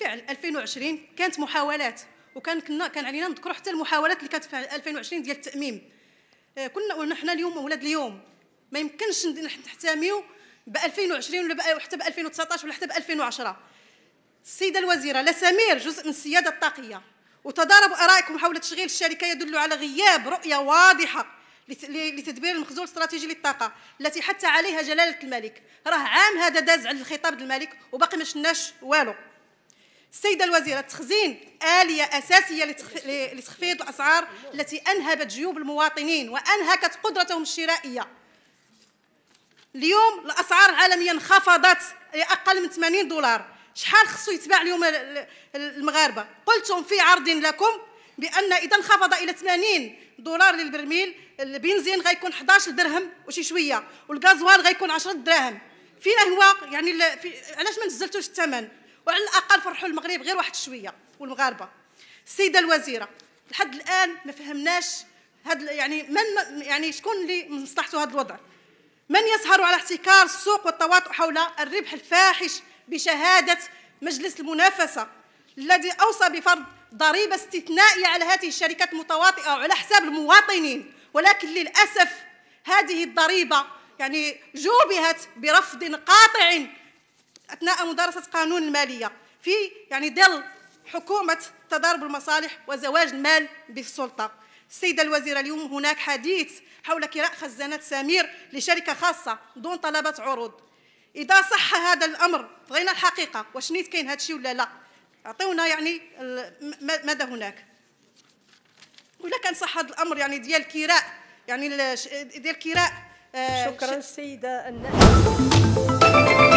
بالفعل 2020 كانت محاولات وكان كنا كان علينا نذكروا حتى المحاولات اللي كانت في 2020 ديال التاميم آه، كنا ونحن اليوم ولاد اليوم ما يمكنش نحتميو ب 2020 ولا حتى ب 2019 ولا حتى ب 2010 السيده الوزيره لسمير جزء من السياده الطاقيه وتضارب ارائكم حول تشغيل الشركه يدل على غياب رؤيه واضحه لتدبير المخزون الاستراتيجي للطاقه التي حتى عليها جلاله الملك راه عام هذا داز على الخطاب الملك وباقي ما شناش والو السيده الوزيره التخزين اليه اساسيه لتخفيض الاسعار التي انهبت جيوب المواطنين وانهكت قدرتهم الشرائيه اليوم الاسعار عالميا انخفضت لاقل من 80 دولار شحال خصو يتباع اليوم المغاربه قلتم في عرض لكم بان اذا انخفض الى 80 دولار للبرميل البنزين غيكون 11 درهم وشي شويه والغازوال غيكون 10 دراهم فينا هو يعني علاش ما نزلتوش الثمن وعلى الاقل فرحوا المغرب غير واحد شويه والمغاربه السيده الوزيره لحد الان ما فهمناش هاد يعني من يعني شكون اللي مصلحته هذا الوضع من يسهر على احتكار السوق والتواطؤ حول الربح الفاحش بشهاده مجلس المنافسه الذي اوصى بفرض ضريبه استثنائيه على هذه الشركات المتواطئه وعلى حساب المواطنين ولكن للاسف هذه الضريبه يعني جوبهت برفض قاطع اثناء مدارسه قانون الماليه في يعني ظل حكومه تضارب المصالح وزواج المال بالسلطه السيدة الوزيرة اليوم هناك حديث حول كراء خزانات سمير لشركة خاصة دون طلبة عروض إذا صح هذا الأمر بغينا الحقيقة واش نيت كاين هذا الشيء ولا لا أعطيونا يعني ماذا هناك ولا كان صح هذا الأمر يعني ديال كراء يعني ديال كراء آه شكرا السيدة النائبة